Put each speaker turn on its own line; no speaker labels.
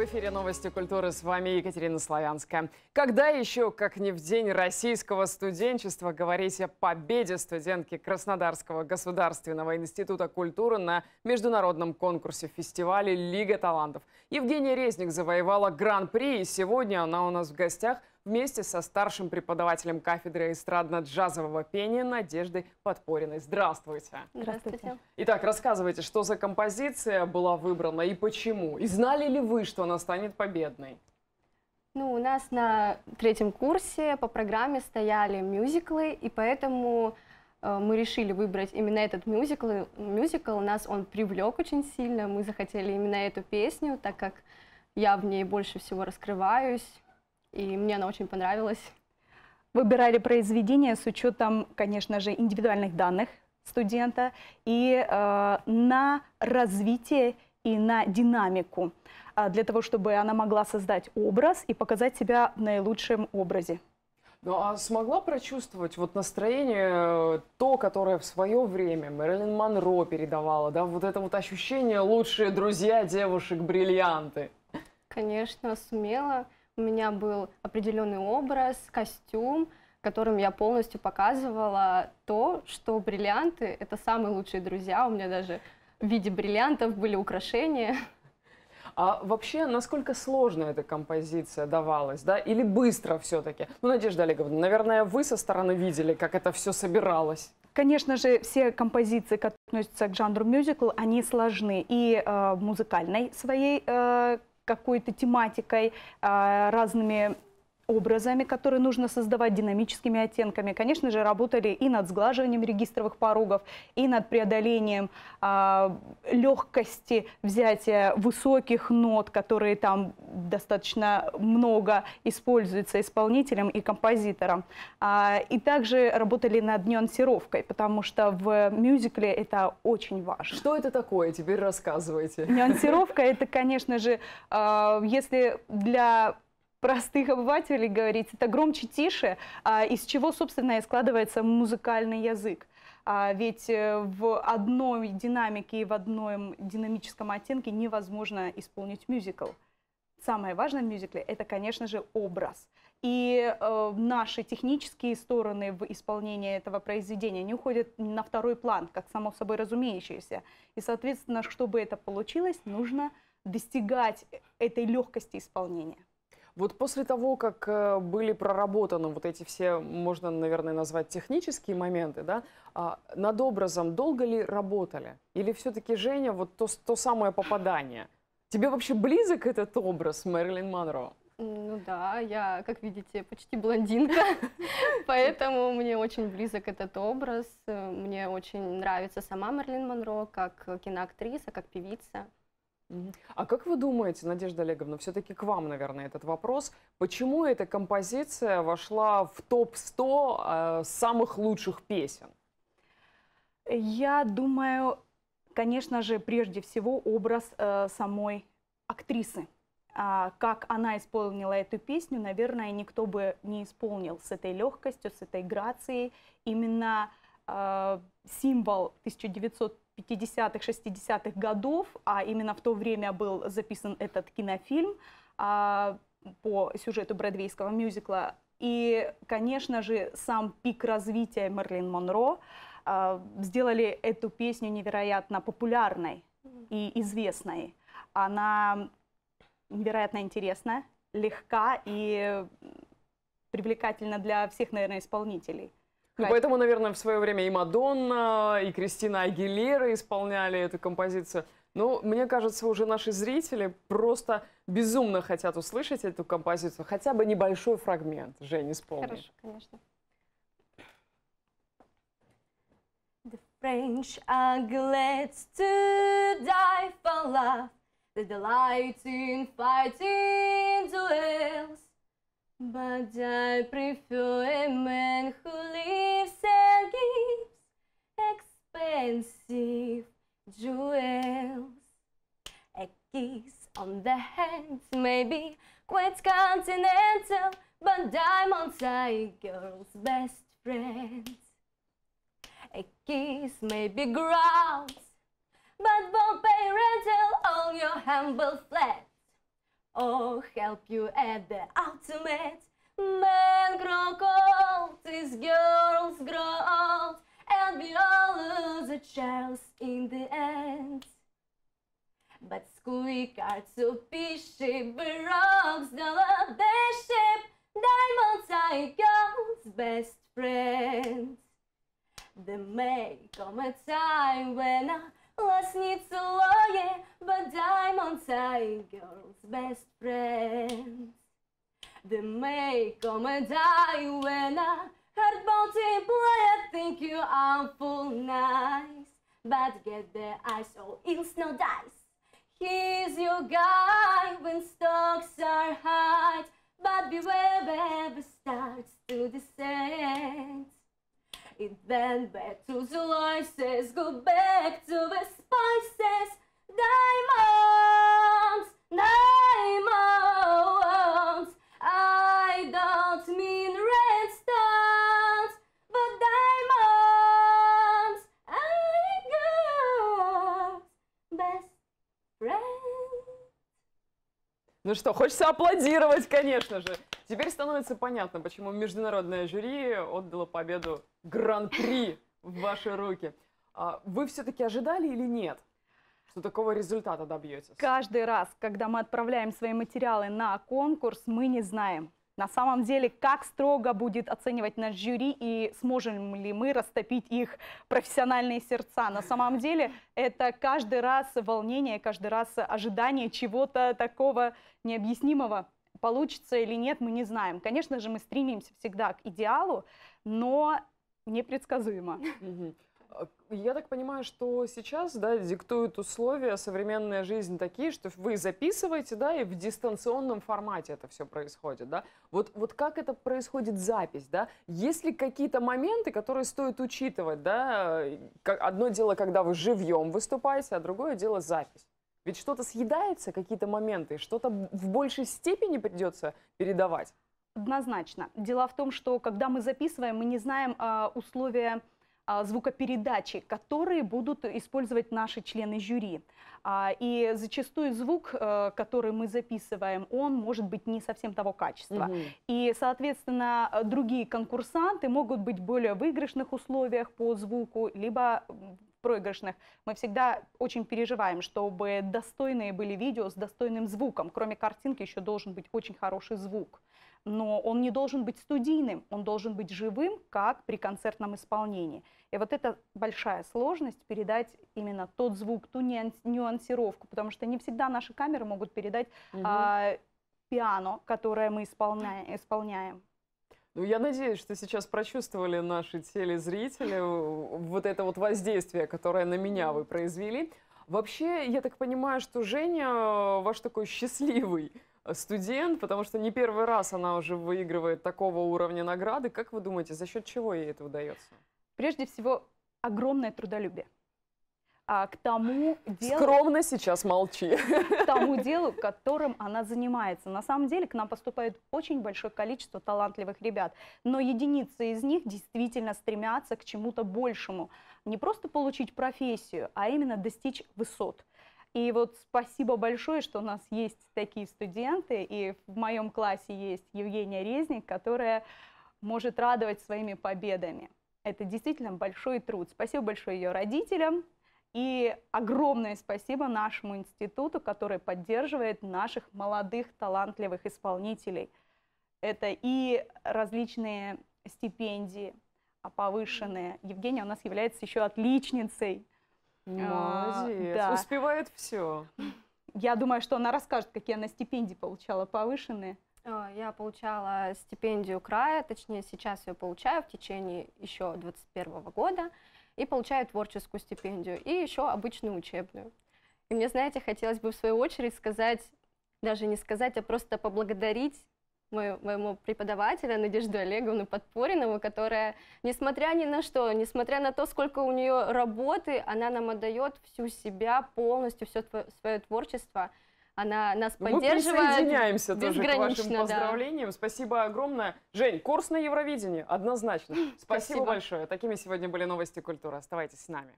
В эфире новости культуры. С вами Екатерина Славянская. Когда еще, как не в день российского студенчества, говорить о победе студентки Краснодарского государственного института культуры на международном конкурсе фестивале «Лига талантов». Евгения Резник завоевала гран-при, и сегодня она у нас в гостях вместе со старшим преподавателем кафедры эстрадно-джазового пения Надеждой Подпориной. Здравствуйте! Здравствуйте! Итак, рассказывайте, что за композиция была выбрана и почему? И знали ли вы, что она станет победной?
Ну, у нас на третьем курсе по программе стояли мюзиклы, и поэтому э, мы решили выбрать именно этот мюзикл. Мюзикл нас он привлек очень сильно. Мы захотели именно эту песню, так как я в ней
больше всего раскрываюсь, и мне она очень понравилась. Выбирали произведение с учетом, конечно же, индивидуальных данных студента и э, на развитие и на динамику, э, для того, чтобы она могла создать образ и показать себя в наилучшем образе.
Ну а смогла прочувствовать вот настроение, э, то, которое в свое время Мэрилин Монро передавала, да, вот это вот ощущение «лучшие друзья девушек-бриллианты»?
Конечно, сумела у меня был определенный образ, костюм, которым я полностью показывала то, что бриллианты — это самые лучшие друзья. У меня даже в виде бриллиантов были украшения.
А вообще, насколько сложно эта композиция давалась, да, или быстро все-таки? Ну, Надежда Олеговна, наверное, вы со стороны видели, как это все собиралось.
Конечно же, все композиции, которые относятся к жанру мюзикл, они сложны и э, музыкальной своей э, какой-то тематикой, а, разными образами, которые нужно создавать динамическими оттенками. Конечно же, работали и над сглаживанием регистровых порогов, и над преодолением а, легкости взятия высоких нот, которые там достаточно много используются исполнителем и композитором. А, и также работали над нюансировкой, потому что в мюзикле это очень важно.
Что это такое? Теперь рассказывайте. Нюансировка
– это, конечно же, а, если для простых обывателей говорить, это громче, тише, а из чего, собственно, и складывается музыкальный язык. А ведь э, в одной динамике и в одном динамическом оттенке невозможно исполнить мюзикл. Самое важное в мюзикле – это, конечно же, образ. И э, наши технические стороны в исполнении этого произведения не уходят на второй план, как само собой разумеющееся. И, соответственно, чтобы это получилось, нужно достигать э, этой легкости
исполнения. Вот после того, как э, были проработаны вот эти все, можно, наверное, назвать технические моменты, да, а над образом долго ли работали? Или все-таки, Женя, вот то, то самое попадание? Тебе вообще близок этот образ Мэрилин Монро?
Ну да, я, как видите, почти блондинка, поэтому мне очень близок этот образ. Мне очень нравится сама Мерлин Монро как киноактриса, как певица.
А как вы думаете, Надежда Олеговна, все-таки к вам, наверное, этот вопрос, почему эта композиция вошла в топ-100 а, самых лучших песен? Я думаю,
конечно же, прежде всего образ э, самой актрисы. А, как она исполнила эту песню, наверное, никто бы не исполнил с этой легкостью, с этой грацией. Именно э, символ 1900 50-х, 60-х годов, а именно в то время был записан этот кинофильм а, по сюжету бродвейского мюзикла. И, конечно же, сам пик развития Мерлин Монро а, сделали эту песню невероятно популярной и известной. Она невероятно интересная, легка и привлекательна для всех, наверное, исполнителей.
Ну, поэтому, наверное, в свое время и Мадонна, и Кристина Агилера исполняли эту композицию. Ну, мне кажется, уже наши зрители просто безумно хотят услышать эту композицию. Хотя бы небольшой фрагмент, Жень, исполни. Хорошо,
конечно. The French are glad to die for love. They delight in fighting duels. But I prefer a man who lives and gives expensive jewels. A kiss on the hand may be quite continental, but diamonds are a girl's best friend. A kiss may be grounds, but won't pay rental on your humble flat. Oh, help you at the ultimate. Men grow cold, these girls grow old, and we all lose a chance in the end. But squeak are too fishy, rocks the love their ship. Diamonds are girl's best friend. There may come a time when I Lust needs a lawyer, but diamonds are my girl's best friends. They may come and die when I heard play. I think you are full nice. But get the eyes or oh, it's no dice. He's your guy when stocks are high. But beware wherever starts to descend. It then back to the voices, go back to the spices, diamonds, diamonds. I don't mean red stones, but diamonds. I got best friends.
Ну что, хочется аплодировать, конечно же. Теперь становится понятно, почему международное жюри отдало победу Гран-при в ваши руки. А вы все-таки ожидали или нет? что такого результата добьетесь?
Каждый раз, когда мы отправляем свои материалы на конкурс, мы не знаем, на самом деле, как строго будет оценивать наш жюри и сможем ли мы растопить их профессиональные сердца. На самом деле, это каждый раз волнение, каждый раз ожидание чего-то такого необъяснимого получится или нет, мы не знаем. Конечно же, мы стремимся всегда к идеалу, но
непредсказуемо. А, я так понимаю, что сейчас да, диктуют условия современная жизнь такие, что вы записываете, да, и в дистанционном формате это все происходит, да. Вот, вот как это происходит запись, да? Есть ли какие-то моменты, которые стоит учитывать, да? Э, одно дело, когда вы живьем выступаете, а другое дело запись. Ведь что-то съедается, какие-то моменты, что-то в большей степени придется передавать.
Однозначно. Дело в том, что когда мы записываем, мы не знаем э, условия э, звукопередачи, которые будут использовать наши члены жюри. А, и зачастую звук, э, который мы записываем, он может быть не совсем того качества. Угу. И, соответственно, другие конкурсанты могут быть в более выигрышных условиях по звуку, либо проигрышных, мы всегда очень переживаем, чтобы достойные были видео с достойным звуком. Кроме картинки еще должен быть очень хороший звук. Но он не должен быть студийным, он должен быть живым, как при концертном исполнении. И вот это большая сложность передать именно тот звук, ту нюансировку, потому что не всегда наши камеры могут передать угу. а, пиано, которое мы исполняем. исполняем.
Ну, я надеюсь, что сейчас прочувствовали наши телезрители э, вот это вот воздействие, которое на меня вы произвели. Вообще, я так понимаю, что Женя э, ваш такой счастливый э, студент, потому что не первый раз она уже выигрывает такого уровня награды. Как вы думаете, за счет чего ей это удается?
Прежде всего, огромное трудолюбие а, к тому делу... Скромно
сейчас молчи. К
тому делу, которым она занимается. На самом деле к нам поступает очень большое количество талантливых ребят, но единицы из них действительно стремятся к чему-то большему. Не просто получить профессию, а именно достичь высот. И вот спасибо большое, что у нас есть такие студенты, и в моем классе есть Евгения Резник, которая может радовать своими победами. Это действительно большой труд. Спасибо большое ее родителям, и огромное спасибо нашему институту, который поддерживает наших молодых талантливых исполнителей. Это и различные стипендии а, повышенные. Евгения у нас является еще отличницей. Молодец, а, да.
успевает все.
Я думаю, что она расскажет, какие она стипендии получала повышенные. Э, я получала стипендию края, точнее сейчас ее получаю в течение
еще 2021 года и получаю творческую стипендию, и еще обычную учебную. И мне, знаете, хотелось бы в свою очередь сказать, даже не сказать, а просто поблагодарить мою, моему преподавателя Надежду Олеговну Подпоринову, которая, несмотря ни на что, несмотря на то, сколько у нее работы, она нам отдает всю себя полностью, все твое, свое творчество – она нас Но поддерживает. Мы присоединяемся тоже к вашим поздравлениям.
Да. Спасибо огромное. Жень, курс на Евровидении однозначно. Спасибо, Спасибо большое. Такими сегодня были новости культуры. Оставайтесь с нами.